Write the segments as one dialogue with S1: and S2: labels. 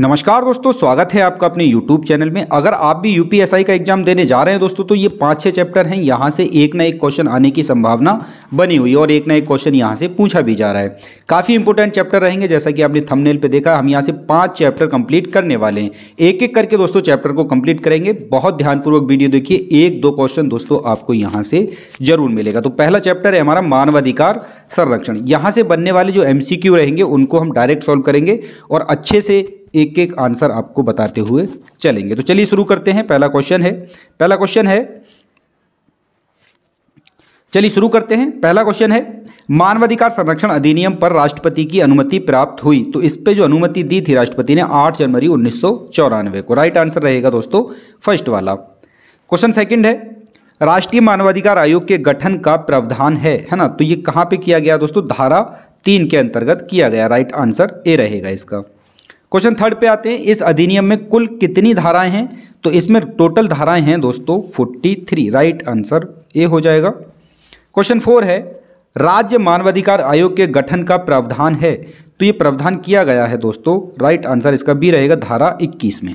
S1: नमस्कार दोस्तों स्वागत है आपका अपने YouTube चैनल में अगर आप भी यूपीएसआई का एग्जाम देने जा रहे हैं दोस्तों तो ये पांच छह चैप्टर हैं यहाँ से एक ना एक क्वेश्चन आने की संभावना बनी हुई है और एक ना एक क्वेश्चन यहाँ से पूछा भी जा रहा है काफ़ी इंपॉर्टेंट चैप्टर रहेंगे जैसा कि आपने थमनेल पे देखा हम यहाँ से पाँच चैप्टर कंप्लीट करने वाले हैं एक एक करके दोस्तों चैप्टर को कंप्लीट करेंगे बहुत ध्यानपूर्वक वीडियो देखिए एक दो क्वेश्चन दोस्तों आपको यहाँ से जरूर मिलेगा तो पहला चैप्टर है हमारा मानवाधिकार संरक्षण यहाँ से बनने वाले जो एम रहेंगे उनको हम डायरेक्ट सॉल्व करेंगे और अच्छे से एक एक आंसर आपको बताते हुए चलेंगे तो चलिए शुरू करते हैं पहला क्वेश्चन है पहला क्वेश्चन है चलिए शुरू करते हैं पहला क्वेश्चन है मानवाधिकार संरक्षण अधिनियम पर राष्ट्रपति की अनुमति प्राप्त हुई तो इस पे जो अनुमति दी थी राष्ट्रपति ने 8 जनवरी उन्नीस को राइट आंसर रहेगा दोस्तों फर्स्ट वाला क्वेश्चन सेकंड है राष्ट्रीय मानवाधिकार आयोग के गठन का प्रावधान है है ना तो ये कहाँ पे किया गया दोस्तों धारा तीन के अंतर्गत किया गया राइट आंसर ए रहेगा इसका क्वेश्चन थर्ड पे आते हैं इस अधिनियम में कुल कितनी धाराएं हैं तो इसमें टोटल धाराएं हैं दोस्तों 43 राइट आंसर ए हो जाएगा क्वेश्चन फोर है राज्य मानवाधिकार आयोग के गठन का प्रावधान है तो ये प्रावधान किया गया है दोस्तों राइट आंसर इसका बी रहेगा धारा 21 में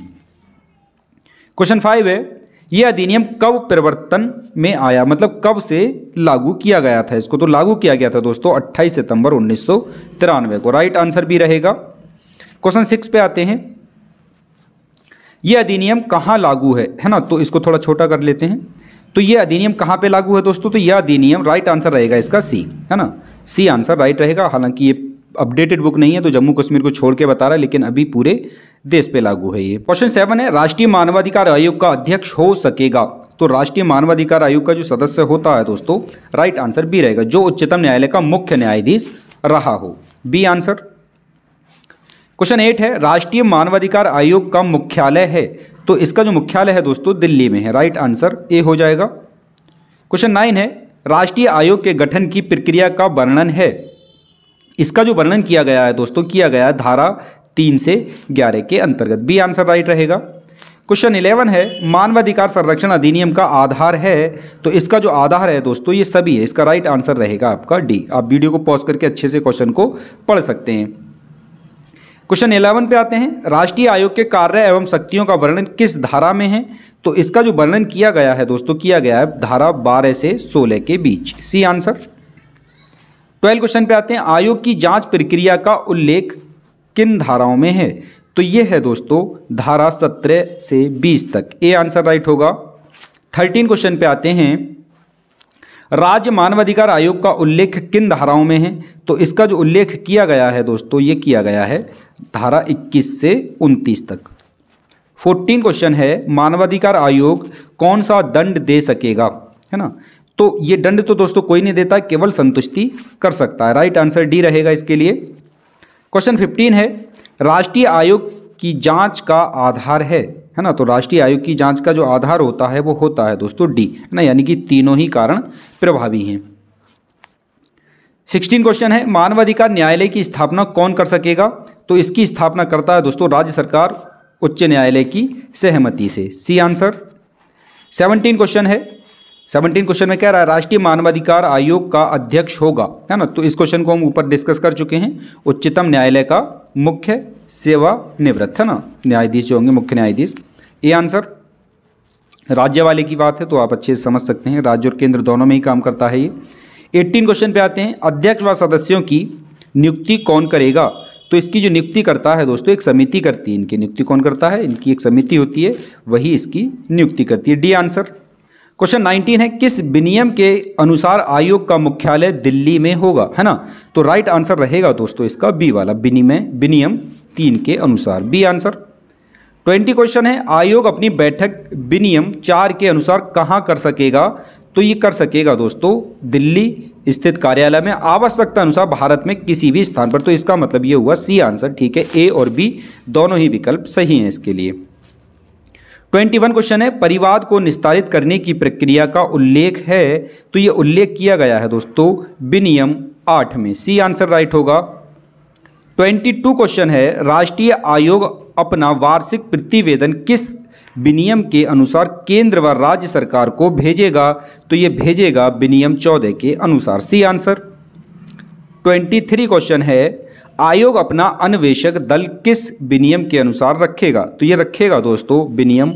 S1: क्वेश्चन फाइव है यह अधिनियम कब परिवर्तन में आया मतलब कब से लागू किया गया था इसको तो लागू किया गया था दोस्तों 28 सितंबर उन्नीस को राइट आंसर भी रहेगा क्वेश्चन सिक्स पे आते हैं यह अधिनियम कहाँ लागू है है ना तो इसको थोड़ा छोटा कर लेते हैं तो यह अधिनियम कहाँ पे लागू है दोस्तों तो यह अधिनियम राइट आंसर रहेगा इसका सी है ना सी आंसर राइट रहेगा हालांकि ये अपडेटेड बुक नहीं है तो जम्मू कश्मीर को छोड़ के बता रहा है लेकिन अभी पूरे देश पे लागू है ये क्वेश्चन सेवन है राष्ट्रीय मानवाधिकार आयोग का अध्यक्ष हो सकेगा तो राष्ट्रीय मानवाधिकार आयोग का जो सदस्य होता है दोस्तों राइट आंसर बी रहेगा जो उच्चतम न्यायालय का मुख्य न्यायाधीश रहा हो बी आंसर क्वेश्चन एट है राष्ट्रीय मानवाधिकार आयोग का मुख्यालय है तो इसका जो मुख्यालय है दोस्तों दिल्ली में है राइट आंसर ए हो जाएगा क्वेश्चन नाइन है राष्ट्रीय आयोग के गठन की प्रक्रिया का वर्णन है इसका जो वर्णन किया गया है दोस्तों किया गया है धारा तीन से ग्यारह के अंतर्गत बी आंसर राइट रहेगा क्वेश्चन इलेवन है मानवाधिकार संरक्षण अधिनियम का आधार है तो इसका जो आधार है दोस्तों ये सभी है इसका राइट आंसर रहेगा आपका डी आप वीडियो को पॉज करके अच्छे से क्वेश्चन को पढ़ सकते हैं क्वेश्चन इलेवन पे आते हैं राष्ट्रीय आयोग के कार्य एवं शक्तियों का वर्णन किस धारा में है तो इसका जो वर्णन किया गया है दोस्तों किया गया है धारा बारह से सोलह के बीच सी आंसर ट्वेल्व क्वेश्चन पे आते हैं आयोग की जांच प्रक्रिया का उल्लेख किन धाराओं में है तो ये है दोस्तों धारा सत्रह से बीस तक ए आंसर राइट होगा थर्टीन क्वेश्चन पे आते हैं राज्य मानवाधिकार आयोग का उल्लेख किन धाराओं में है तो इसका जो उल्लेख किया गया है दोस्तों ये किया गया है धारा 21 से 29 तक 14 क्वेश्चन है मानवाधिकार आयोग कौन सा दंड दे सकेगा है ना तो ये दंड तो दोस्तों कोई नहीं देता केवल संतुष्टि कर सकता है राइट आंसर डी रहेगा इसके लिए क्वेश्चन 15 है राष्ट्रीय आयोग की जांच का आधार है है ना तो राष्ट्रीय आयोग की जांच का जो आधार होता है वो होता है दोस्तों डी है ना यानी कि तीनों ही कारण प्रभावी हैं सिक्सटीन क्वेश्चन है मानवाधिकार न्यायालय की स्थापना कौन कर सकेगा तो इसकी स्थापना करता है दोस्तों राज्य सरकार उच्च न्यायालय की सहमति से सी आंसर सेवनटीन क्वेश्चन है सेवनटीन क्वेश्चन में कह रहा है राष्ट्रीय मानवाधिकार आयोग का अध्यक्ष होगा है ना तो इस क्वेश्चन को हम ऊपर डिस्कस कर चुके हैं उच्चतम न्यायालय का मुख्य सेवा निवृत्त है ना न्यायाधीश जो होंगे मुख्य न्यायाधीश ये आंसर राज्य वाले की बात है तो आप अच्छे से समझ सकते हैं राज्य और केंद्र दोनों में ही काम करता है ये एट्टीन क्वेश्चन पे आते हैं अध्यक्ष व सदस्यों की नियुक्ति कौन करेगा तो इसकी जो नियुक्ति करता है दोस्तों एक समिति करती है इनकी नियुक्ति कौन करता है इनकी एक समिति होती है वही इसकी नियुक्ति करती है डी आंसर क्वेश्चन 19 है किस विनियम के अनुसार आयोग का मुख्यालय दिल्ली में होगा है ना तो राइट आंसर रहेगा दोस्तों इसका बी वाला विनिमय विनियम तीन के अनुसार बी आंसर ट्वेंटी क्वेश्चन है आयोग अपनी बैठक विनियम चार के अनुसार कहाँ कर सकेगा तो ये कर सकेगा दोस्तों दिल्ली स्थित कार्यालय में आवश्यकता अनुसार भारत में किसी भी स्थान पर तो इसका मतलब ये हुआ सी आंसर ठीक है ए और बी दोनों ही विकल्प सही हैं इसके लिए ट्वेंटी वन क्वेश्चन है परिवाद को निस्तारित करने की प्रक्रिया का उल्लेख है तो ये उल्लेख किया गया है दोस्तों विनियम आठ में सी आंसर राइट होगा ट्वेंटी टू क्वेश्चन है राष्ट्रीय आयोग अपना वार्षिक प्रतिवेदन किस विनियम के अनुसार केंद्र व राज्य सरकार को भेजेगा तो ये भेजेगा विनियम चौदह के अनुसार C answer twenty three question है आयोग अपना अन्वेषक दल किस विनियम के अनुसार रखेगा तो ये रखेगा दोस्तों विनियम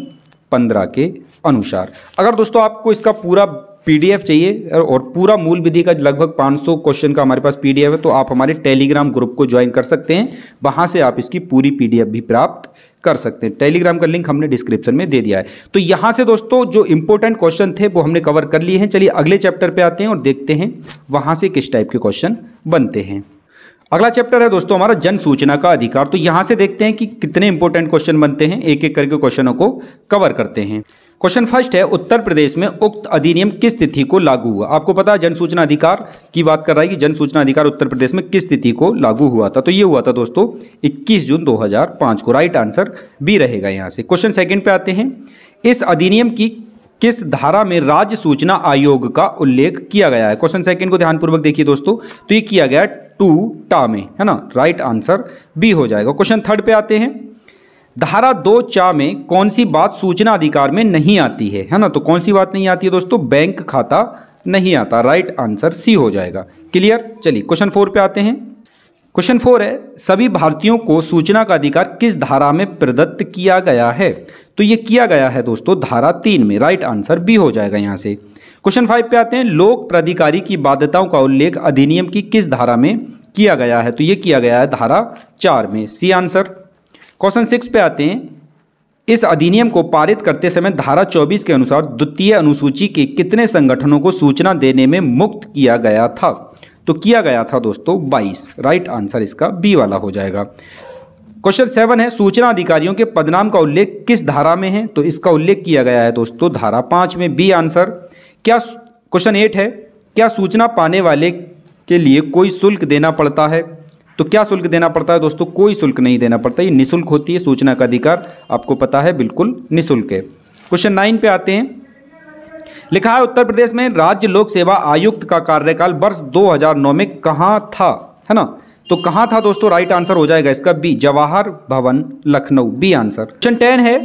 S1: पंद्रह के अनुसार अगर दोस्तों आपको इसका पूरा पीडीएफ चाहिए और पूरा मूल विधि का लगभग 500 क्वेश्चन का हमारे पास पीडीएफ है तो आप हमारे टेलीग्राम ग्रुप को ज्वाइन कर सकते हैं वहां से आप इसकी पूरी पीडीएफ भी प्राप्त कर सकते हैं टेलीग्राम का लिंक हमने डिस्क्रिप्शन में दे दिया है तो यहां से दोस्तों जो इंपॉर्टेंट क्वेश्चन थे वो हमने कवर कर लिए हैं चलिए अगले चैप्टर पर आते हैं और देखते हैं वहां से किस टाइप के क्वेश्चन बनते हैं अगला चैप्टर है दोस्तों हमारा जन सूचना का अधिकार तो यहां से देखते हैं कि कितने इंपॉर्टेंट क्वेश्चन बनते हैं एक एक करके क्वेश्चनों को कवर करते हैं क्वेश्चन फर्स्ट है उत्तर प्रदेश में उक्त अधिनियम किस तिथि को लागू हुआ आपको पता है जन सूचना अधिकार की बात कर रहा है कि जन सूचना अधिकार उत्तर प्रदेश में किस तिथि को लागू हुआ था तो ये हुआ था दोस्तों 21 जून 2005 को राइट आंसर बी रहेगा यहाँ से क्वेश्चन सेकंड पे आते हैं इस अधिनियम की किस धारा में राज्य सूचना आयोग का उल्लेख किया गया है क्वेश्चन सेकंड को ध्यानपूर्वक देखिए दोस्तों तो ये किया गया टू टा में है ना राइट आंसर बी हो जाएगा क्वेश्चन थर्ड पे आते हैं धारा दो चा में कौन सी बात सूचना अधिकार में नहीं आती है है ना तो कौन सी बात नहीं आती है दोस्तों बैंक खाता नहीं आता राइट आंसर सी हो जाएगा क्लियर चलिए क्वेश्चन फोर पे आते हैं क्वेश्चन फोर है सभी भारतीयों को सूचना का अधिकार किस धारा में प्रदत्त किया गया है तो ये किया गया है दोस्तों धारा तीन में राइट आंसर बी हो जाएगा यहाँ से क्वेश्चन फाइव पे आते हैं लोक प्राधिकारी की बाध्यताओं का उल्लेख अधिनियम की किस धारा में किया गया है तो यह किया गया है धारा चार में सी आंसर क्वेश्चन सिक्स पे आते हैं इस अधिनियम को पारित करते समय धारा 24 के अनुसार द्वितीय अनुसूची के कितने संगठनों को सूचना देने में मुक्त किया गया था तो किया गया था दोस्तों 22 राइट आंसर इसका बी वाला हो जाएगा क्वेश्चन सेवन है सूचना अधिकारियों के पदनाम का उल्लेख किस धारा में है तो इसका उल्लेख किया गया है दोस्तों धारा पांच में बी आंसर क्या क्वेश्चन एट है क्या सूचना पाने वाले के लिए कोई शुल्क देना पड़ता है तो क्या शुल्क देना पड़ता है दोस्तों कोई शुल्क नहीं देना पड़ता ये निःशुल्क होती है सूचना का अधिकार आपको पता है बिल्कुल निःशुल्क है क्वेश्चन नाइन पे आते हैं लिखा है उत्तर प्रदेश में राज्य लोक सेवा आयुक्त का कार्यकाल वर्ष 2009 में कहाँ था है ना तो कहाँ था दोस्तों राइट आंसर हो जाएगा इसका B Jawahar Bhavan Lucknow B answer question ten है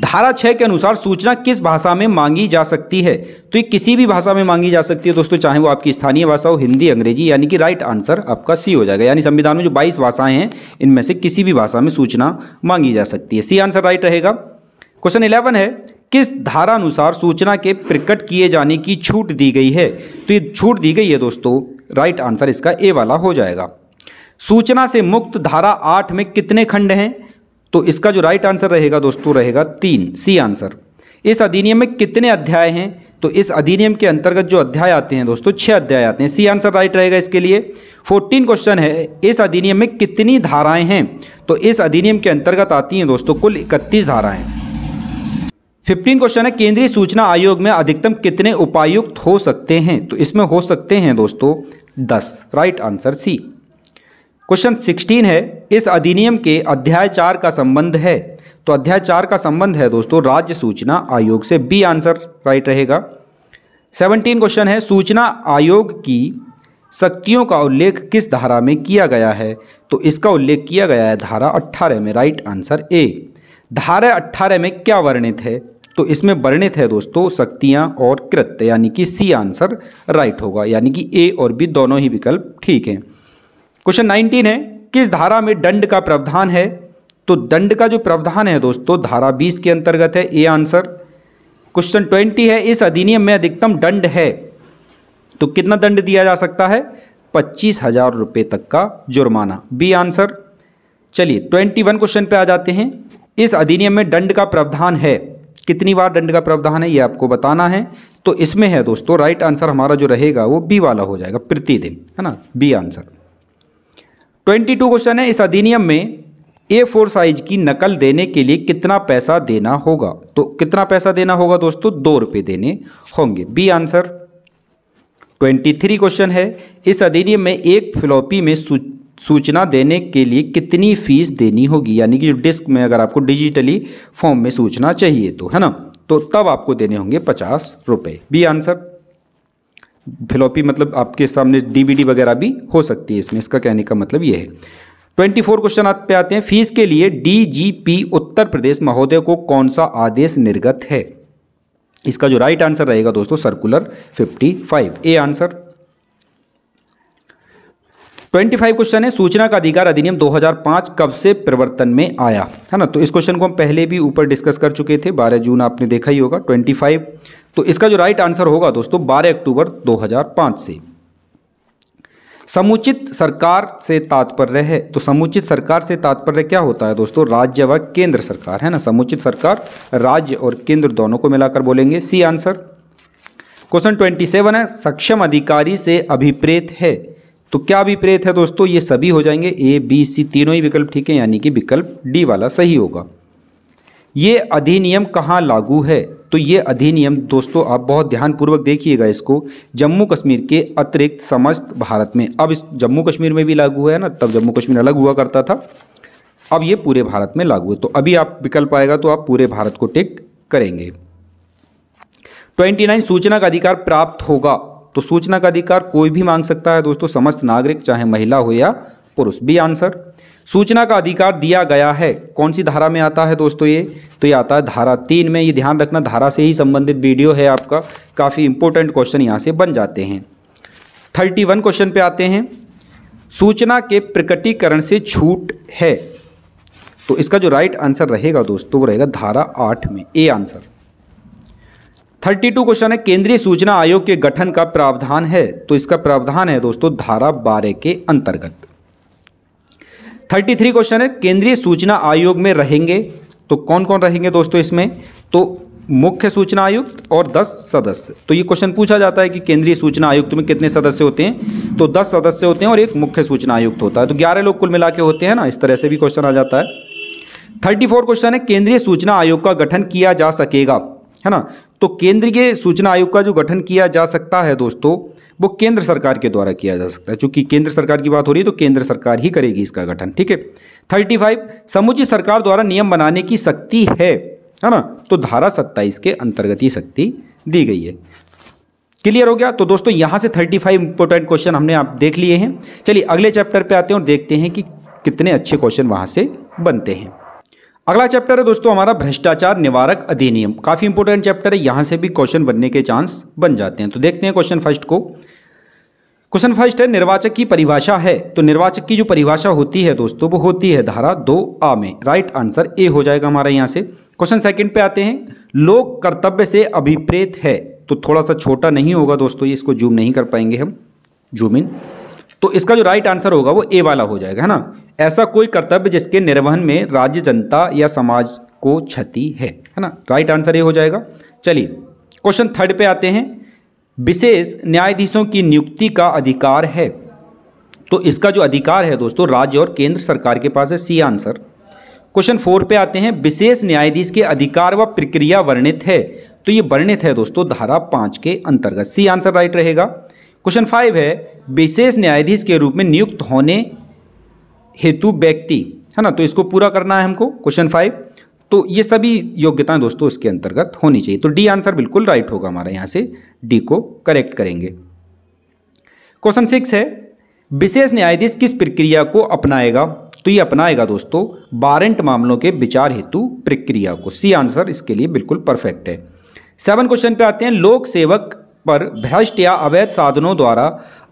S1: धारा छः के अनुसार सूचना किस भाषा में मांगी जा सकती है तो ये किसी भी भाषा में मांगी जा सकती है दोस्तों चाहे वो आपकी स्थानीय भाषा हो हिंदी अंग्रेजी यानी कि राइट आंसर आपका सी हो जाएगा यानी संविधान में जो 22 भाषाएं हैं इनमें से किसी भी भाषा में सूचना मांगी जा सकती है सी आंसर राइट रहेगा क्वेश्चन इलेवन है किस धारा अनुसार सूचना के प्रकट किए जाने की छूट दी गई है तो ये छूट दी गई है दोस्तों राइट आंसर इसका ए वाला हो जाएगा सूचना से मुक्त धारा आठ में कितने खंड हैं तो इसका जो राइट आंसर रहेगा दोस्तों रहेगा तीन सी आंसर इस अधिनियम में कितने अध्याय हैं तो इस अधिनियम के अंतर्गत जो अध्याय आते हैं दोस्तों छह अध्याय आते हैं सी आंसर राइट रहेगा इसके लिए फोर्टीन क्वेश्चन है इस अधिनियम में कितनी धाराएं हैं तो इस अधिनियम के अंतर्गत आती हैं दोस्तों कुल इकतीस धाराएं फिफ्टीन क्वेश्चन है केंद्रीय सूचना आयोग में अधिकतम कितने उपायुक्त हो सकते हैं तो इसमें हो सकते हैं दोस्तों दस right answer C question sixteen है इस अधिनियम के अध्याय चार का संबंध है तो अध्याय चार का संबंध है दोस्तों राज्य सूचना आयोग से बी आंसर राइट रहेगा सेवनटीन क्वेश्चन है सूचना आयोग की शक्तियों का उल्लेख किस धारा में किया गया है तो इसका उल्लेख किया गया है धारा अट्ठारह में राइट आंसर ए धारा अट्ठारह में क्या वर्णित है तो इसमें वर्णित है दोस्तों शक्तियाँ और कृत्य यानी कि सी आंसर राइट होगा यानी कि ए और बी दोनों ही विकल्प ठीक हैं क्वेश्चन नाइनटीन है किस धारा में दंड का प्रावधान है तो दंड का जो प्रावधान है दोस्तों धारा बीस के अंतर्गत है ए आंसर क्वेश्चन ट्वेंटी है इस अधिनियम में अधिकतम दंड है तो कितना दंड दिया जा सकता है पच्चीस हजार रुपये तक का जुर्माना बी आंसर चलिए ट्वेंटी वन क्वेश्चन पे आ जाते हैं इस अधिनियम में दंड का प्रावधान है कितनी बार दंड का प्रावधान है ये आपको बताना है तो इसमें है दोस्तों राइट आंसर हमारा जो रहेगा वो बी वाला हो जाएगा प्रतिदिन है ना B answer twenty two question है इस अधिनियम में ए फोर साइज की नकल देने के लिए कितना पैसा देना होगा तो कितना पैसा देना होगा दोस्तों दो रुपये देने होंगे B answer twenty three question है इस अधिनियम में एक फ्लॉपी में सूचना देने के लिए कितनी फीस देनी होगी यानी कि डिस्क में अगर आपको डिजिटली फॉर्म में सूचना चाहिए तो है ना तो तब आपको देने होंगे पचास रुपये बी आंसर फ्लॉपी मतलब आपके सामने डीवीडी वगैरह भी हो सकती है इसमें इसका कहने का मतलब ये है ट्वेंटी फोर क्वेश्चन आप पे आते हैं फीस के लिए डीजीपी उत्तर प्रदेश महोदय को कौन सा आदेश निर्गत है इसका जो राइट आंसर रहेगा दोस्तों circular fifty five A answer twenty five question है सूचना का अधिकार अधिनियम 2005 कब से प्रवर्तन में आया है ना तो इस क्वेश्चन को हम पहले भी ऊपर डिस्कस कर चुके थे 12 जून आपने देखा ही होगा 25 तो इसका जो राइट आंसर होगा दोस्तों बारह अक्टूबर दो से समुचित सरकार से तात्पर्य है तो समुचित सरकार से तात्पर्य क्या होता है दोस्तों राज्य व केंद्र सरकार है ना समुचित सरकार राज्य और केंद्र दोनों को मिलाकर बोलेंगे C answer question twenty seven है सक्षम अधिकारी से अभिप्रेत है तो क्या अभिप्रेत है दोस्तों ये सभी हो जाएंगे ए बी सी तीनों ही विकल्प ठीक है यानी कि विकल्प डी वाला सही होगा ये अधिनियम कहाँ लागू है तो ये अधिनियम दोस्तों आप बहुत ध्यानपूर्वक देखिएगा इसको जम्मू कश्मीर के अतिरिक्त समस्त भारत में अब इस जम्मू कश्मीर में भी लागू है ना तब जम्मू कश्मीर अलग हुआ करता था अब ये पूरे भारत में लागू है तो अभी आप विकल्प आएगा तो आप पूरे भारत को टिक करेंगे 29 सूचना का अधिकार प्राप्त होगा तो सूचना का अधिकार कोई भी मांग सकता है दोस्तों समस्त नागरिक चाहे महिला हो या पुरुष भी आंसर सूचना का अधिकार दिया गया है कौन सी धारा में आता है दोस्तों ये तो ये आता है धारा तीन में ये ध्यान रखना धारा से ही संबंधित वीडियो है आपका काफ़ी इंपॉर्टेंट क्वेश्चन यहाँ से बन जाते हैं थर्टी वन क्वेश्चन पे आते हैं सूचना के प्रकटीकरण से छूट है तो इसका जो राइट आंसर रहेगा दोस्तों वो रहेगा धारा आठ में A answer thirty two question है केंद्रीय सूचना आयोग के गठन का प्रावधान है तो इसका प्रावधान है दोस्तों धारा बारह के अंतर्गत थर्टी थ्री क्वेश्चन है केंद्रीय सूचना आयोग में रहेंगे तो कौन कौन रहेंगे दोस्तों इसमें तो मुख्य सूचना आयुक्त और दस सदस्य तो ये क्वेश्चन पूछा जाता है कि केंद्रीय सूचना आयुक्त में कितने सदस्य होते हैं तो दस सदस्य होते हैं और एक मुख्य सूचना आयुक्त होता है तो ग्यारह लोग कुल मिला के होते हैं ना इस तरह से भी क्वेश्चन आ जाता है थर्टी क्वेश्चन है केंद्रीय सूचना आयोग का गठन किया जा सकेगा है ना तो केंद्रीय सूचना आयोग का जो गठन किया जा सकता है दोस्तों वो केंद्र सरकार के द्वारा किया जा सकता है चूंकि केंद्र सरकार की बात हो रही है तो केंद्र सरकार ही करेगी इसका गठन ठीक है थर्टी फाइव समुची सरकार द्वारा नियम बनाने की शक्ति है है ना तो धारा सत्ताईस के अंतर्गत ही शक्ति दी गई है क्लियर हो गया तो दोस्तों यहां से थर्टी फाइव इंपॉर्टेंट क्वेश्चन हमने आप देख लिए हैं चलिए अगले चैप्टर पे आते हैं और देखते हैं कि कितने अच्छे क्वेश्चन वहाँ से बनते हैं अगला चैप्टर है दोस्तों हमारा भ्रष्टाचार निवारक अधिनियम काफ़ी इंपोर्टेंट चैप्टर है यहां से भी क्वेश्चन बनने के चांस बन जाते हैं तो देखते हैं क्वेश्चन फर्स्ट को क्वेश्चन फर्स्ट है निर्वाचक की परिभाषा है तो निर्वाचक की जो परिभाषा होती है दोस्तों वो होती है धारा दो आ में राइट आंसर ए हो जाएगा हमारा यहाँ से क्वेश्चन सेकंड पे आते हैं लोक कर्तव्य से अभिप्रेत है तो थोड़ा सा छोटा नहीं होगा दोस्तों ये इसको जूम नहीं कर पाएंगे हम जूम इन तो इसका जो राइट आंसर होगा वो ए वाला हो जाएगा है ना ऐसा कोई कर्तव्य जिसके निर्वहन में राज्य जनता या समाज को क्षति है है ना राइट आंसर ये हो जाएगा चलिए क्वेश्चन थर्ड पे आते हैं विशेष न्यायाधीशों की नियुक्ति का अधिकार है तो इसका जो अधिकार है दोस्तों राज्य और केंद्र सरकार के पास है सी आंसर क्वेश्चन फोर पे आते हैं विशेष न्यायाधीश के अधिकार व प्रक्रिया वर्णित है तो ये वर्णित है दोस्तों धारा पाँच के अंतर्गत सी आंसर राइट रहेगा क्वेश्चन फाइव है विशेष न्यायाधीश के रूप में नियुक्त होने हेतु व्यक्ति है ना तो इसको पूरा करना है हमको क्वेश्चन फाइव तो ये सभी योग्यताएं दोस्तों इसके अंतर्गत होनी चाहिए तो डी आंसर बिल्कुल राइट होगा हमारा यहां से डी को करेक्ट करेंगे क्वेश्चन सिक्स है विशेष न्यायाधीश किस प्रक्रिया को अपनाएगा तो ये अपनाएगा दोस्तों वारंट मामलों के विचार हेतु प्रक्रिया को सी आंसर इसके लिए बिल्कुल परफेक्ट है सेवन क्वेश्चन पे आते हैं लोक सेवक पर भ्रष्ट या अवैध साधनों द्वारा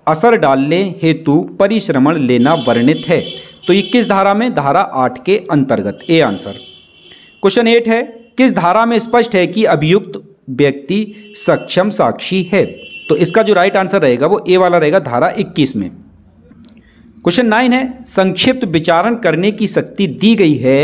S1: असर डालने हेतु परिश्रमण लेना वर्णित है तो ये किस धारा में धारा आठ के अंतर्गत ए आंसर क्वेश्चन एट है किस धारा में स्पष्ट है कि अभियुक्त व्यक्ति सक्षम साक्षी है तो इसका जो राइट आंसर रहेगा वो ए वाला रहेगा धारा इक्कीस में क्वेश्चन नाइन है संक्षिप्त विचारण करने की शक्ति दी गई है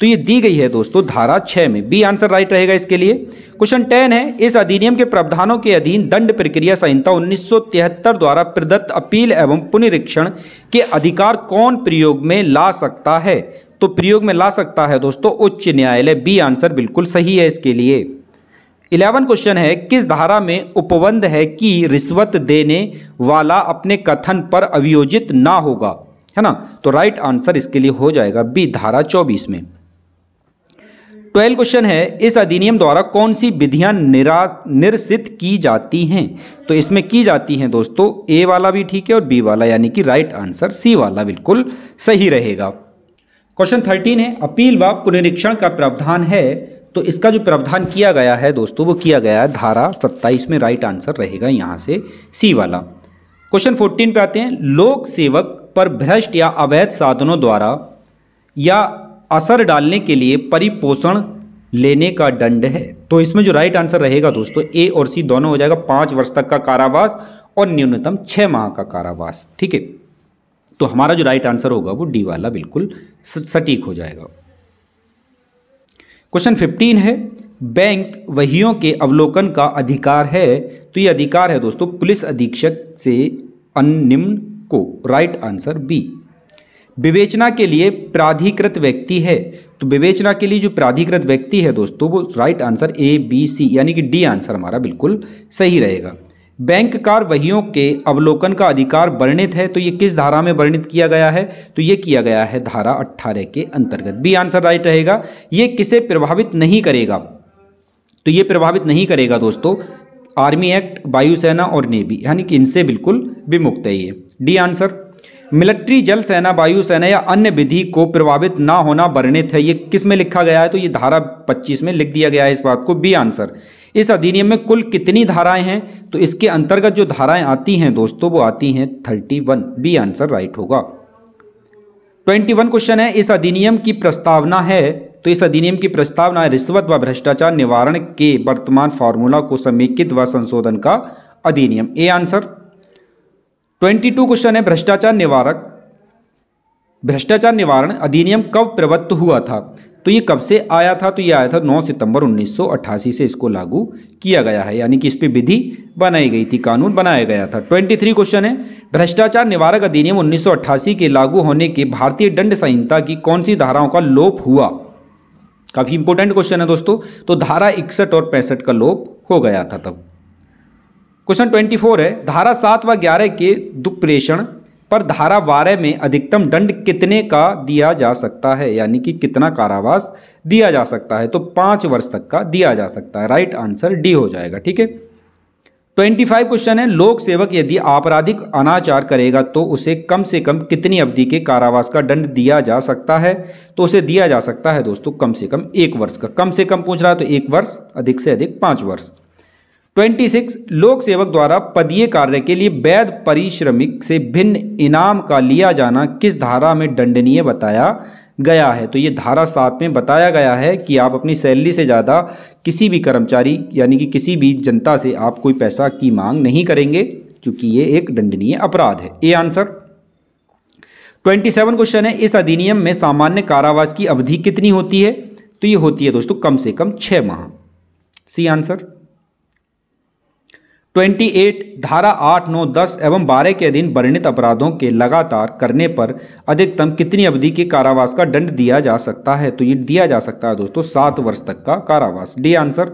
S1: तो ये दी गई है दोस्तों धारा छः में बी आंसर राइट रहेगा इसके लिए क्वेश्चन टेन है इस अधिनियम के प्रावधानों के अधीन दंड प्रक्रिया संहिता 1973 द्वारा प्रदत्त अपील एवं पुनरीक्षण के अधिकार कौन प्रयोग में ला सकता है तो प्रयोग में ला सकता है दोस्तों उच्च न्यायालय बी आंसर बिल्कुल सही है इसके लिए इलेवन क्वेश्चन है किस धारा में उपबंध है कि रिश्वत देने वाला अपने कथन पर अभियोजित ना होगा है ना तो राइट आंसर इसके लिए हो जाएगा बी धारा चौबीस में ट्वेल्व क्वेश्चन है इस अधिनियम द्वारा कौन सी विधियां निरा निरसित की जाती हैं तो इसमें की जाती हैं दोस्तों ए वाला भी ठीक है और बी वाला यानी कि राइट आंसर सी वाला बिल्कुल सही रहेगा क्वेश्चन थर्टीन है अपील व पुनरीक्षण का प्रावधान है तो इसका जो प्रावधान किया गया है दोस्तों वो किया गया है धारा सत्ताईस में राइट आंसर रहेगा यहाँ से सी वाला क्वेश्चन फोर्टीन पे आते हैं लोक सेवक पर भ्रष्ट या अवैध साधनों द्वारा या असर डालने के लिए परिपोषण लेने का दंड है तो इसमें जो राइट आंसर रहेगा दोस्तों ए और सी दोनों हो जाएगा पाँच वर्ष तक का कारावास और न्यूनतम छः माह का कारावास ठीक है तो हमारा जो राइट आंसर होगा वो डी वाला बिल्कुल सटीक हो जाएगा क्वेश्चन फिफ्टीन है बैंक वहियों के अवलोकन का अधिकार है तो ये अधिकार है दोस्तों पुलिस अधीक्षक से अनिम्न को राइट आंसर बी विवेचना के लिए प्राधिकृत व्यक्ति है तो विवेचना के लिए जो प्राधिकृत व्यक्ति है दोस्तों वो right answer A B C यानी कि डी आंसर हमारा बिल्कुल सही रहेगा बैंककार वहियों के अवलोकन का अधिकार वर्णित है तो ये किस धारा में वर्णित किया गया है तो ये किया गया है धारा अट्ठारह के अंतर्गत बी आंसर राइट रहेगा ये किसे प्रभावित नहीं करेगा तो ये प्रभावित नहीं करेगा दोस्तों आर्मी एक्ट वायुसेना और नेवी यानी कि इनसे बिल्कुल विमुक्त है ये डी आंसर मिलिट्री जल सेना वायुसेना या अन्य विधि को प्रभावित ना होना वर्णित है ये किस में लिखा गया है तो ये धारा 25 में लिख दिया गया है इस बात को बी आंसर इस अधिनियम में कुल कितनी धाराएं हैं तो इसके अंतर्गत जो धाराएं आती हैं दोस्तों वो आती हैं thirty one B answer right होगा ट्वेंटी वन क्वेश्चन है इस अधिनियम की प्रस्तावना है तो इस अधिनियम की प्रस्तावना रिश्वत व भ्रष्टाचार निवारण के वर्तमान फॉर्मूला को समेकित व संशोधन का अधिनियम A answer twenty two question है भ्रष्टाचार निवारक भ्रष्टाचार निवारण अधिनियम कब प्रवृत्त हुआ था तो ये कब से आया था तो ये आया था 9 सितंबर 1988 से इसको लागू किया गया है यानी कि इस पर विधि बनाई गई थी कानून बनाया गया था 23 क्वेश्चन है भ्रष्टाचार निवारक अधिनियम 1988 के लागू होने के भारतीय दंड संहिता की कौन सी धाराओं का लोप हुआ काफ़ी इंपोर्टेंट क्वेश्चन है दोस्तों तो धारा इकसठ और पैंसठ का लोप हो गया था तब क्वेश्चन ट्वेंटी है धारा सात व ग्यारह के दुप्रेषण पर धारा बारह में अधिकतम दंड कितने का दिया जा सकता है यानी कि कितना कारावास दिया जा सकता है तो पांच वर्ष तक का दिया जा सकता है राइट आंसर डी हो जाएगा ठीक है ट्वेंटी फाइव क्वेश्चन है लोक सेवक यदि आपराधिक अनाचार करेगा तो उसे कम से कम कितनी अवधि के कारावास का दंड दिया जा सकता है तो उसे दिया जा सकता है दोस्तों कम से कम एक वर्ष का कम से कम पूछ रहा है तो एक वर्ष अधिक से अधिक पांच वर्ष ट्वेंटी सिक्स लोक सेवक द्वारा पदीय कार्य के लिए वैध परिश्रमिक से भिन्न इनाम का लिया जाना किस धारा में दंडनीय बताया गया है तो ये धारा सात में बताया गया है कि आप अपनी सैलरी से ज़्यादा किसी भी कर्मचारी यानी कि किसी भी जनता से आप कोई पैसा की मांग नहीं करेंगे क्योंकि ये एक दंडनीय अपराध है A answer twenty seven question है इस अधिनियम में सामान्य कारावास की अवधि कितनी होती है तो ये होती है दोस्तों कम से कम छः माह सी आंसर 28 धारा 8, 9, 10 एवं 12 के अधीन वर्णित अपराधों के लगातार करने पर अधिकतम कितनी अवधि के कारावास का दंड दिया जा सकता है तो ये दिया जा सकता है दोस्तों सात वर्ष तक का कारावास डी आंसर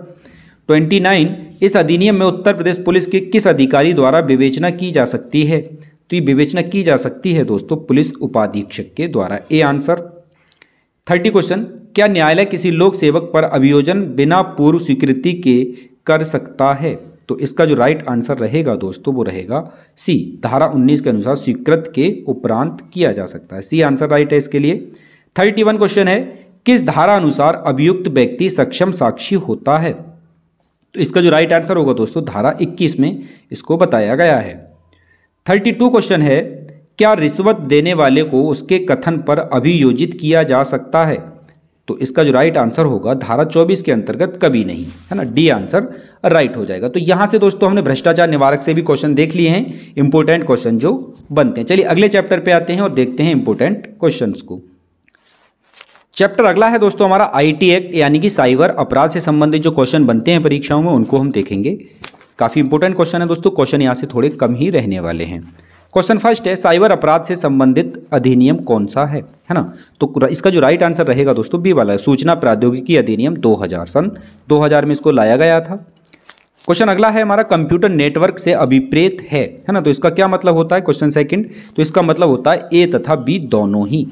S1: 29 इस अधिनियम में उत्तर प्रदेश पुलिस के किस अधिकारी द्वारा विवेचना की जा सकती है तो ये विवेचना की जा सकती है दोस्तों पुलिस उपाधीक्षक के द्वारा ए आंसर थर्टी क्वेश्चन क्या न्यायालय किसी लोक सेवक पर अभियोजन बिना पूर्व स्वीकृति के कर सकता है तो इसका जो राइट आंसर रहेगा दोस्तों तो वो रहेगा सी धारा 19 के अनुसार स्वीकृत के उपरांत किया जा सकता है सी आंसर राइट है इसके लिए थर्टी वन क्वेश्चन है किस धारा अनुसार अभियुक्त व्यक्ति सक्षम साक्षी होता है तो इसका जो राइट आंसर होगा दोस्तों धारा इक्कीस में इसको बताया गया है थर्टी टू क्वेश्चन है क्या रिश्वत देने वाले को उसके कथन पर अभियोजित किया जा सकता है तो इसका जो राइट आंसर होगा धारा 24 के अंतर्गत कभी नहीं है ना डी आंसर राइट हो जाएगा तो यहां से दोस्तों हमने भ्रष्टाचार निवारक से भी क्वेश्चन देख लिए हैं इंपोर्टेंट क्वेश्चन जो बनते हैं चलिए अगले चैप्टर पे आते हैं और देखते हैं इंपोर्टेंट क्वेश्चन को चैप्टर अगला है दोस्तों हमारा आई एक्ट यानी कि साइबर अपराध से संबंधित जो क्वेश्चन बनते हैं परीक्षाओं में उनको हम देखेंगे काफ़ी इंपोर्टेंट क्वेश्चन है दोस्तों क्वेश्चन यहां से थोड़े कम ही रहने वाले हैं क्वेश्चन फर्स्ट है साइबर अपराध से संबंधित अधिनियम कौन सा है है ना तो इसका जो राइट आंसर रहेगा दोस्तों बी वाला है सूचना प्रौद्योगिकी अधिनियम 2000 सन 2000 में इसको लाया गया था क्वेश्चन अगला है हमारा कंप्यूटर नेटवर्क से अभिप्रेत है है ना तो इसका क्या मतलब होता है क्वेश्चन सेकंड तो इसका मतलब होता है ए तथा बी दोनों ही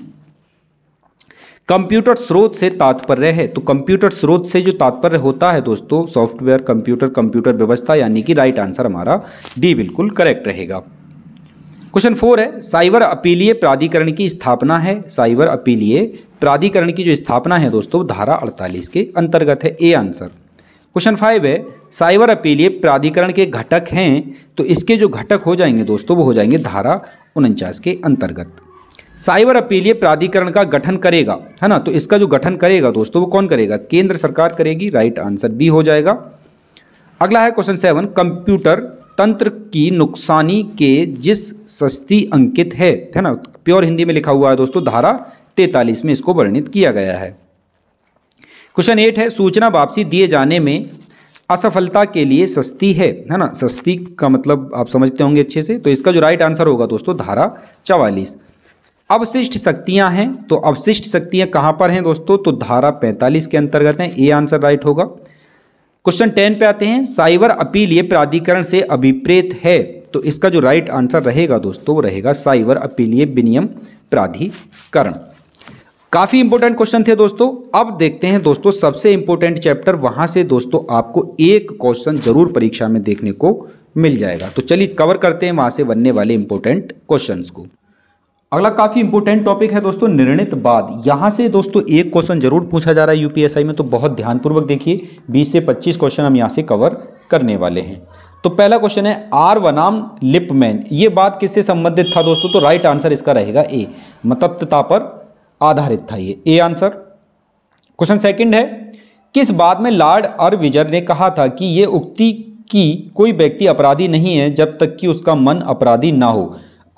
S1: कंप्यूटर स्रोत से तात्पर्य है तो कंप्यूटर स्रोत से जो तात्पर्य होता है दोस्तों सॉफ्टवेयर कंप्यूटर कंप्यूटर व्यवस्था यानी कि राइट आंसर हमारा डी बिल्कुल करेक्ट रहेगा क्वेश्चन फोर है साइबर अपीलीय प्राधिकरण की स्थापना है साइबर अपीलीय प्राधिकरण की जो स्थापना है दोस्तों धारा अड़तालीस के अंतर्गत है ए आंसर क्वेश्चन फाइव है साइबर अपीलीय प्राधिकरण के घटक हैं तो इसके जो घटक हो जाएंगे दोस्तों वो हो जाएंगे धारा उनचास के अंतर्गत साइबर अपीलीय प्राधिकरण का गठन करेगा है ना तो इसका जो गठन करेगा दोस्तों वो कौन करेगा केंद्र सरकार करेगी राइट आंसर बी हो जाएगा अगला है क्वेश्चन सेवन कंप्यूटर तंत्र की नुकसानी के जिस सस्ती अंकित है है ना प्योर हिंदी में लिखा हुआ है दोस्तों धारा तैतालीस में इसको वर्णित किया गया है क्वेश्चन एट है सूचना वापसी दिए जाने में असफलता के लिए सस्ती है है ना सस्ती का मतलब आप समझते होंगे अच्छे से तो इसका जो राइट आंसर होगा दोस्तों धारा चवालीस अवशिष्ट शक्तियां हैं तो अवशिष्ट शक्तियां कहां पर हैं दोस्तों तो धारा 45 के अंतर्गत हैं ए आंसर राइट होगा क्वेश्चन टेन पे आते हैं साइबर अपील ये प्राधिकरण से अभिप्रेत है तो इसका जो राइट आंसर रहेगा दोस्तों वो रहेगा साइबर अपीलीय विनियम प्राधिकरण काफ़ी इंपोर्टेंट क्वेश्चन थे दोस्तों अब देखते हैं दोस्तों सबसे इंपोर्टेंट चैप्टर वहां से दोस्तों आपको एक क्वेश्चन जरूर परीक्षा में देखने को मिल जाएगा तो चलिए कवर करते हैं वहां से बनने वाले इंपोर्टेंट क्वेश्चंस को अगला काफ़ी इंपोर्टेंट टॉपिक है दोस्तों निर्णित बाद यहाँ से दोस्तों एक क्वेश्चन जरूर पूछा जा रहा है यूपीएसआई में तो बहुत ध्यानपूर्वक देखिए 20 से 25 क्वेश्चन हम यहाँ से कवर करने वाले हैं तो पहला क्वेश्चन है आर वनाम लिपमैन ये बात किससे संबंधित था दोस्तों तो राइट आंसर इसका रहेगा ए मतत्वता पर आधारित था ये ए आंसर क्वेश्चन सेकेंड है किस बात में लॉर्ड अरविजर ने कहा था कि ये उक्ति की कोई व्यक्ति अपराधी नहीं है जब तक कि उसका मन अपराधी ना हो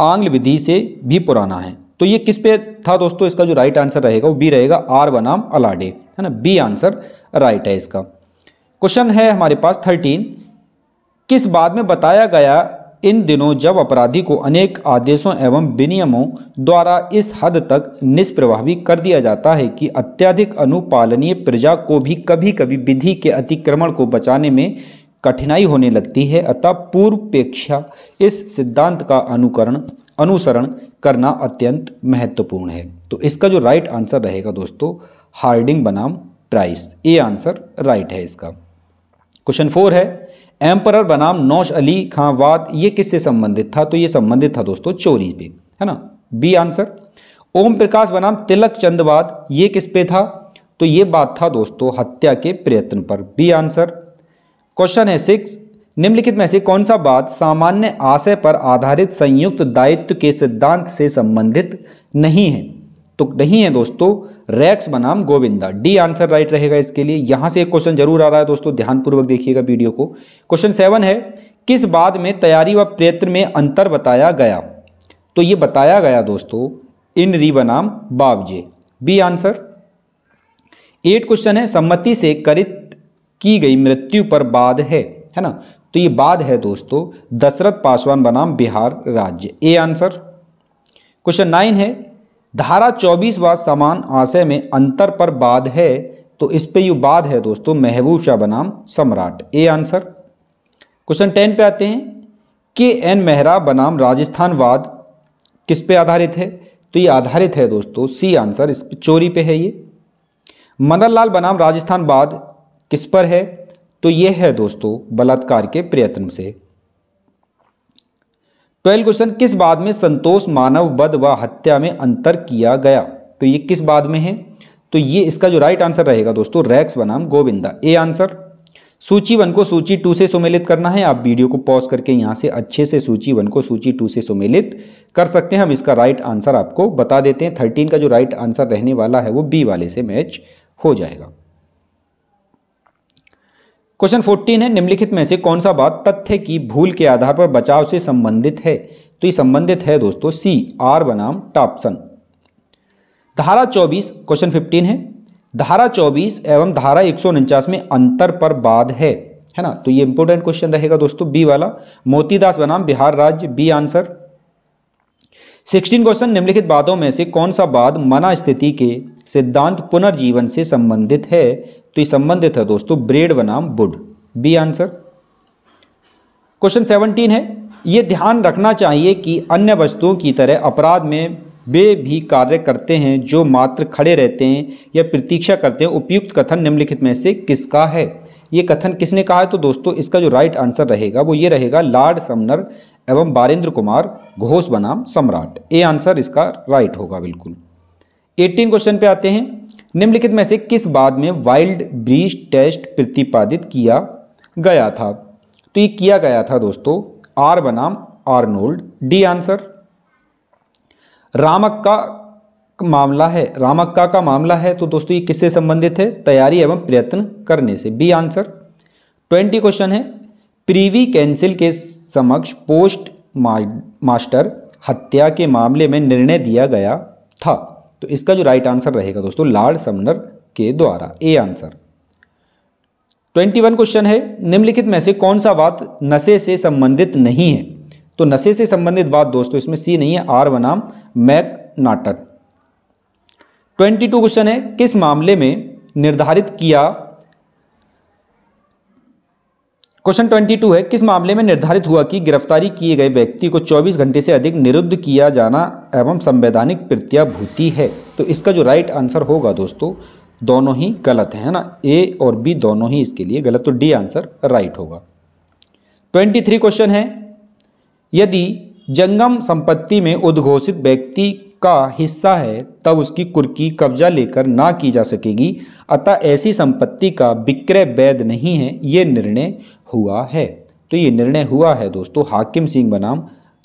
S1: आंग्ल विधि से भी पुराना है तो ये किस पे था दोस्तों इसका जो राइट आंसर रहेगा वो बी रहेगा आर बनाम अलाडे है ना बी आंसर राइट है इसका क्वेश्चन है हमारे पास थर्टीन किस बाद में बताया गया इन दिनों जब अपराधी को अनेक आदेशों एवं विनियमों द्वारा इस हद तक निष्प्रभावी कर दिया जाता है कि अत्यधिक अनुपालनीय प्रजा को भी कभी कभी विधि के अतिक्रमण को बचाने में कठिनाई होने लगती है अतः पूर्वपेक्षा इस सिद्धांत का अनुकरण अनुसरण करना अत्यंत महत्वपूर्ण है तो इसका जो राइट आंसर रहेगा दोस्तों हार्डिंग बनाम प्राइस ये आंसर राइट है इसका क्वेश्चन फोर है एम्पर बनाम नौश अली खां वाद ये किससे संबंधित था तो ये संबंधित था दोस्तों चोरी पे है ना बी आंसर ओम प्रकाश बनाम तिलक चंदवाद ये किस पे था तो ये बात था दोस्तों हत्या के प्रयत्न पर बी आंसर क्वेश्चन है सिक्स निम्नलिखित में से कौन सा बात सामान्य आशय पर आधारित संयुक्त दायित्व के सिद्धांत से संबंधित नहीं है तो नहीं है दोस्तों रैक्स बनाम गोविंदा डी आंसर राइट रहेगा इसके लिए यहां से एक क्वेश्चन जरूर आ रहा है दोस्तों ध्यानपूर्वक देखिएगा वीडियो को क्वेश्चन सेवन है किस बाद में तैयारी व प्रयत्न में अंतर बताया गया तो ये बताया गया दोस्तों इन री बनाम Babje B answer eight question है सम्मति से करित की गई मृत्यु पर बाद है है ना तो ये बाद है दोस्तों दशरथ पासवान बनाम बिहार राज्य ए आंसर क्वेश्चन नाइन है धारा चौबीस व समान आशय में अंतर पर बाद है तो इस पे यू बाद है दोस्तों महबूब शाह बनाम सम्राट ए आंसर क्वेश्चन टेन पे आते हैं के एन मेहरा बनाम राजस्थान वाद किस पे आधारित है तो ये आधारित है दोस्तों सी आंसर इस पे चोरी पे है ये मदन लाल बनाम राजस्थान वाद किस पर है तो यह है दोस्तों बलात्कार के प्रयत्न से ट्वेल्व क्वेश्चन किस बाद में संतोष मानव बद व हत्या में अंतर किया गया तो ये किस बाद में है तो ये इसका जो राइट आंसर रहेगा दोस्तों रैक्स बनाम गोविंदा ए आंसर सूची वन को सूची टू से सुमेलित करना है आप वीडियो को पॉज करके यहाँ से अच्छे से सूची वन को सूची टू से सुमेलित कर सकते हैं हम इसका राइट आंसर आपको बता देते हैं थर्टीन का जो राइट आंसर रहने वाला है वो बी वाले से मैच हो जाएगा क्वेश्चन फोर्टीन है निम्नलिखित में से कौन सा बात तथ्य की भूल के आधार पर बचाव से संबंधित है तो ये संबंधित है दोस्तों सी आर बनाम टॉपसन धारा 24 क्वेश्चन 15 है धारा 24 एवं धारा एक में अंतर पर बाद है है ना तो ये इंपॉर्टेंट क्वेश्चन रहेगा दोस्तों बी वाला मोतीदास बनाम बिहार राज्य बी आंसर सिक्सटीन क्वेश्चन निम्नलिखित बातों में से कौन सा बाद मना स्थिति के सिद्धांत पुनर्जीवन से संबंधित है तो ये संबंधित है दोस्तों ब्रेड बनाम बुड बी आंसर क्वेश्चन सेवनटीन है ये ध्यान रखना चाहिए कि अन्य वस्तुओं की तरह अपराध में वे भी कार्य करते हैं जो मात्र खड़े रहते हैं या प्रतीक्षा करते हैं उपयुक्त कथन निम्नलिखित में से किसका है ये कथन किसने कहा है तो दोस्तों इसका जो राइट आंसर रहेगा वो ये रहेगा लॉर्ड समनर एवं बारेंद्र कुमार घोष बनाम सम्राट ए आंसर इसका राइट होगा बिल्कुल एटीन क्वेश्चन पे आते हैं निम्नलिखित में से किस बाद में वाइल्ड ब्रीज टेस्ट प्रतिपादित किया गया था तो ये किया गया था दोस्तों आर बनाम आर्नोल्ड डी आंसर रामक्का मामला है रामक्का का मामला है तो दोस्तों ये किससे संबंधित है तैयारी एवं प्रयत्न करने से बी आंसर ट्वेंटी क्वेश्चन है प्रीवी कैंसिल के समक्ष पोस्ट मास्टर हत्या के मामले में निर्णय दिया गया था तो इसका जो राइट आंसर रहेगा दोस्तों लार्ड समनर के द्वारा ए आंसर 21 क्वेश्चन है निम्नलिखित में से कौन सा वाद नशे से संबंधित नहीं है तो नशे से संबंधित बात दोस्तों इसमें सी नहीं है आर बनाम मैक नाटक ट्वेंटी क्वेश्चन है किस मामले में निर्धारित किया क्वेश्चन 22 है किस मामले में निर्धारित हुआ कि गिरफ्तारी किए गए व्यक्ति को 24 घंटे से अधिक निरुद्ध किया जाना एवं संवैधानिक प्रत्याभूति है तो इसका जो राइट आंसर होगा दोस्तों दोनों ही गलत है ना ए और बी दोनों ही इसके लिए गलत तो डी आंसर राइट होगा 23 क्वेश्चन है यदि जंगम संपत्ति में उद्घोषित व्यक्ति का हिस्सा है तब उसकी कुर्की कब्जा लेकर ना की जा सकेगी अतः ऐसी संपत्ति का विक्रय वैध नहीं है ये निर्णय हुआ है तो ये निर्णय हुआ है दोस्तों हाकिम सिंह बनाम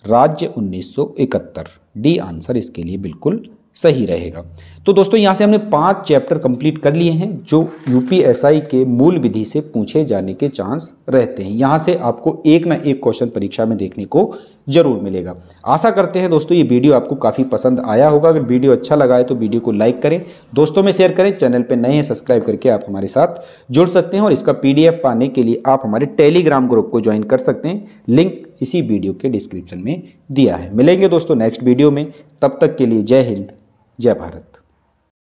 S1: राज्य 1971 डी आंसर इसके लिए बिल्कुल सही रहेगा तो दोस्तों यहाँ से हमने पांच चैप्टर कंप्लीट कर लिए हैं जो यूपीएसआई के मूल विधि से पूछे जाने के चांस रहते हैं यहाँ से आपको एक ना एक क्वेश्चन परीक्षा में देखने को जरूर मिलेगा आशा करते हैं दोस्तों ये वीडियो आपको काफ़ी पसंद आया होगा अगर वीडियो अच्छा लगा है तो वीडियो को लाइक करें दोस्तों में शेयर करें चैनल पर नए हैं सब्सक्राइब करके आप हमारे साथ जुड़ सकते हैं और इसका पी पाने के लिए आप हमारे टेलीग्राम ग्रुप को ज्वाइन कर सकते हैं लिंक इसी वीडियो के डिस्क्रिप्शन में दिया है मिलेंगे दोस्तों नेक्स्ट वीडियो में तब तक के लिए जय हिंद जय भारत